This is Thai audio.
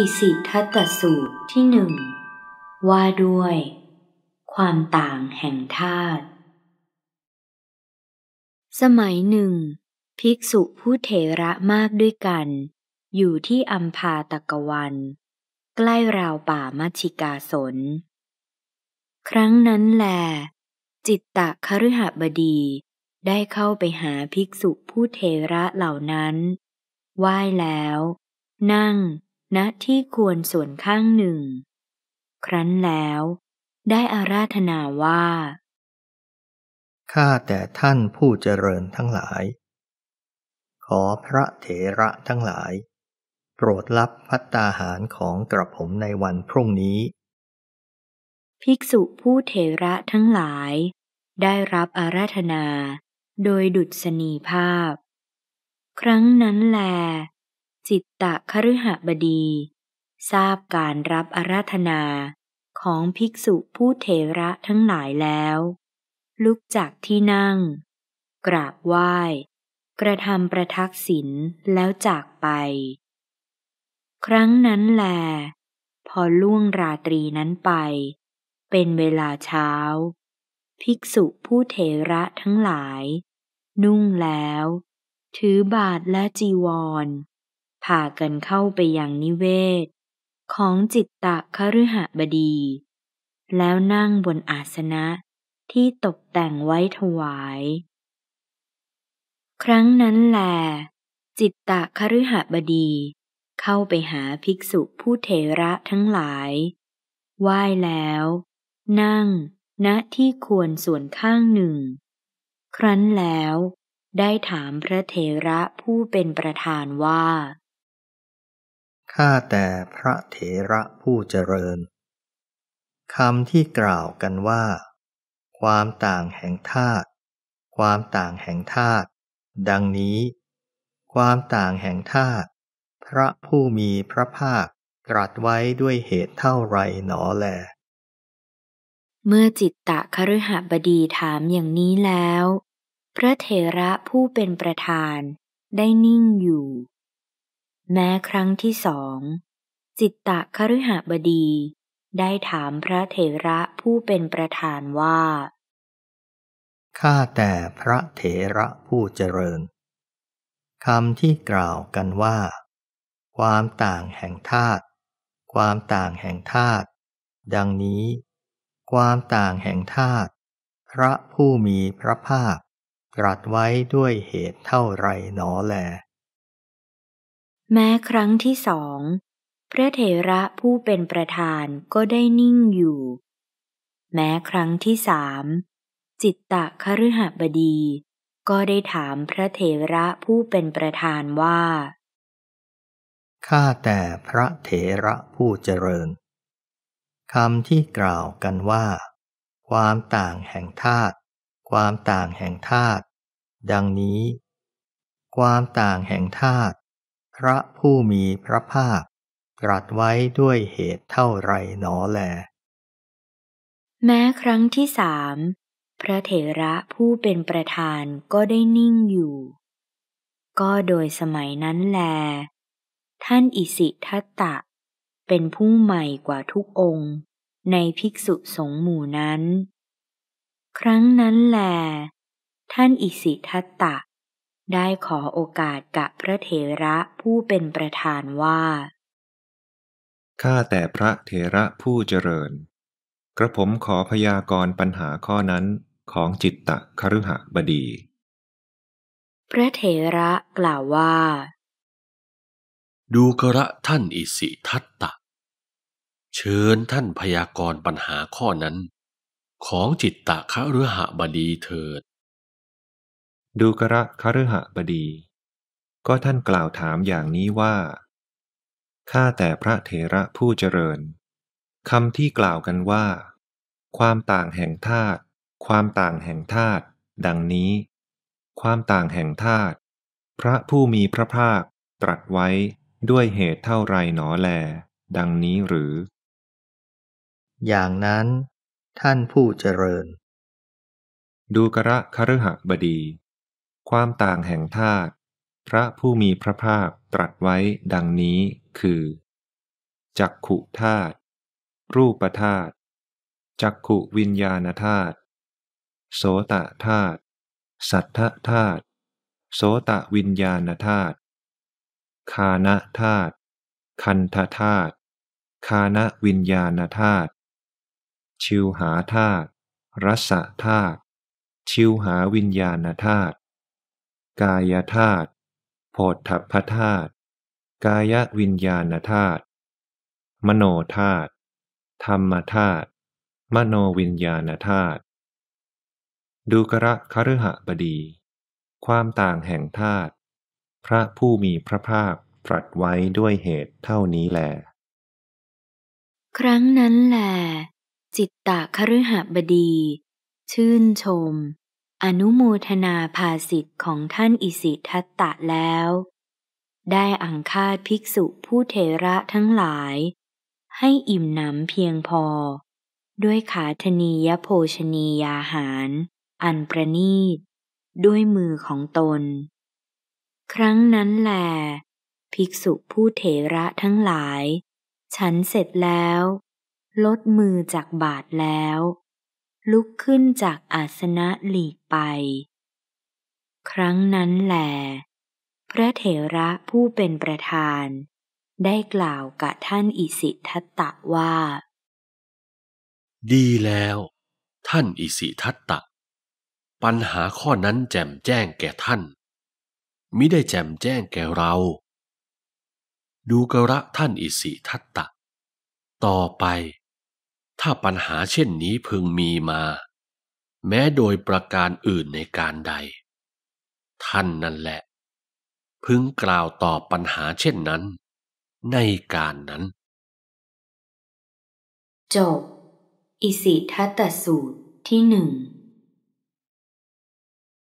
อิสิทัตสูตรที่หนึ่ง ว่าด้วยความต่างแห่งธาตุ สมัยหนึ่ง ภิกษุผู้เถระมากด้วยกัน อยู่ที่อัมพาตะกวัน ใกล้ราวป่ามัชิกาสน ครั้งนั้นแล จิตตะคฤหบดีได้เข้าไปหาภิกษุผู้เทระเหล่านั้น ไหว้แล้ว นั่งณที่ควรส่วนข้างหนึ่ง ครั้นแล้ว ได้อาราธนาว่า ข้าแต่ท่านผู้เจริญทั้งหลาย ขอพระเถระทั้งหลาย โปรดรับพัตตาหารของกระผมในวันพรุ่งนี้ ภิกษุผู้เถระทั้งหลาย ได้รับอาราธนาโดยดุษณีภาพ ครั้งนั้นแลจิตตะคฤหบดี ทราบการรับอาราธนาของภิกษุผู้เทระทั้งหลายแล้ว ลุกจากที่นั่ง กราบไหว้ กระทำประทักษิณแล้วจากไป ครั้งนั้นแล พอล่วงราตรีนั้นไป เป็นเวลาเช้า ภิกษุผู้เทระทั้งหลาย นุ่งแล้ว ถือบาทและจีวรพากันเข้าไปยังนิเวศ ของจิตตะคฤหบดี แล้วนั่งบนอาสนะที่ตกแต่งไว้ถวาย ครั้งนั้นแล จิตตะคฤหบดี เข้าไปหาภิกษุผู้เทระทั้งหลาย ไหว้แล้ว นั่งณนะที่ควรส่วนข้างหนึ่ง ครั้นแล้ว ได้ถามพระเทระผู้เป็นประธานว่าข้าแต่พระเถระผู้เจริญ คำที่กล่าวกันว่า ความต่างแห่งธาตุความต่างแห่งธาตุดังนี้ ความต่างแห่งธาตุพระผู้มีพระภาคตรัสไว้ด้วยเหตุเท่าไรหนอแล เมื่อจิตตะคฤหบดีถามอย่างนี้แล้ว พระเถระผู้เป็นประธานได้นิ่งอยู่แม้ครั้งที่สองจิตตะคฤหบดีได้ถามพระเถระผู้เป็นประธานว่าข้าแต่พระเถระผู้เจริญ คำที่กล่าวกันว่า ความต่างแห่งธาตุความต่างแห่งธาตุดังนี้ ความต่างแห่งธาตุพระผู้มีพระภาคตรัสไว้ด้วยเหตุเท่าไรหนอแลแม้ครั้งที่สองพระเถระผู้เป็นประธานก็ได้นิ่งอยู่ แม้ครั้งที่สามจิตตะคฤหบดี ก็ได้ถามพระเถระผู้เป็นประธานว่า ข้าแต่พระเถระผู้เจริญ คำที่กล่าวกันว่า ความต่างแห่งธาตุความต่างแห่งธาตุดังนี้ ความต่างแห่งธาตพระผู้มีพระภาคตรัสไว้ด้วยเหตุเท่าไรหนอแล แม้ครั้งที่สามพระเถระผู้เป็นประธานก็ได้นิ่งอยู่ ก็โดยสมัยนั้นแล ท่านอิสิทัตตะ เป็นผู้ใหม่กว่าทุกองค์ ในภิกษุสงฆ์หมู่นั้น ครั้งนั้นแล ท่านอิสิทัตตะได้ขอโอกาสกับพระเถระผู้เป็นประธานว่า ข้าแต่พระเถระผู้เจริญ กระผมขอพยากรปัญหาข้อนั้นของจิตตะคฤหบดี พระเถระกล่าวว่า ดูกระท่านอิสิทัตตะ เชิญท่านพยากรปัญหาข้อนั้น ของจิตตะคฤหบดีเถิดดูกระคฤหบดี ก็ท่านกล่าวถามอย่างนี้ว่า ข้าแต่พระเถระผู้เจริญคำที่กล่าวกันว่า ความต่างแห่งธาตุความต่างแห่งธาตุดังนี้ ความต่างแห่งธาตุพระผู้มีพระภาคตรัสไว้ด้วยเหตุเท่าไรหนอแล ดังนี้หรือ อย่างนั้น ท่านผู้เจริญ ดูกระคฤหบดีความต่างแห่งธาตุพระผู้มีพระภาคตรัสไว้ดังนี้คือ จักขุธาตุรูปธาตุจักขุวิญญาณธาตุโสตธาตุสัทธธาตุโสตวิญญาณธาตุคานะธาตุคันธธาตุคานะวิญญาณธาตุชิวหาธาตุรสธาตุชิวหาวิญญาณธาตุกายธาตุโพธพธาตุ กายวิญญาณธาตุมโนธาตุ ธรรมธาตุมโนวิญญาณธาตุดูกระคฤหบดี ความต่างแห่งธาตุ พระผู้มีพระภาคตรัสไว้ด้วยเหตุเท่านี้แล ครั้งนั้นแหลจิตตะคฤหบดี ชื่นชมอนุโมทนาภาสิทธิ์ของท่านอิสิทัตตะแล้ว ได้อังคาดภิกษุผู้เทระทั้งหลาย ให้อิ่มหนำเพียงพอ ด้วยขาธนียโภชนียาหาร อันประนีต ด้วยมือของตน ครั้งนั้นแหลภิกษุผู้เทระทั้งหลาย ฉันเสร็จแล้ว ลดมือจากบาทแล้วลุกขึ้นจากอาสนะหลีกไป ครั้งนั้นแหลพระเถระผู้เป็นประธาน ได้กล่าวกับท่านอิสิทัตตะว่า ดีแล้ว ท่านอิสิทัตตะปัญหาข้อนั้นแจ่มแจ้งแก่ท่าน มิได้แจ่มแจ้งแก่เรา ดูกระท่านอิสิทัตตะต่อไปถ้าปัญหาเช่นนี้พึงมีมา แม้โดยประการอื่นในการใด ท่านนั่นแหละ พึงกล่าวตอบปัญหาเช่นนั้น ในการนั้นจบ อิสิทัตสูตร ที่หนึ่ง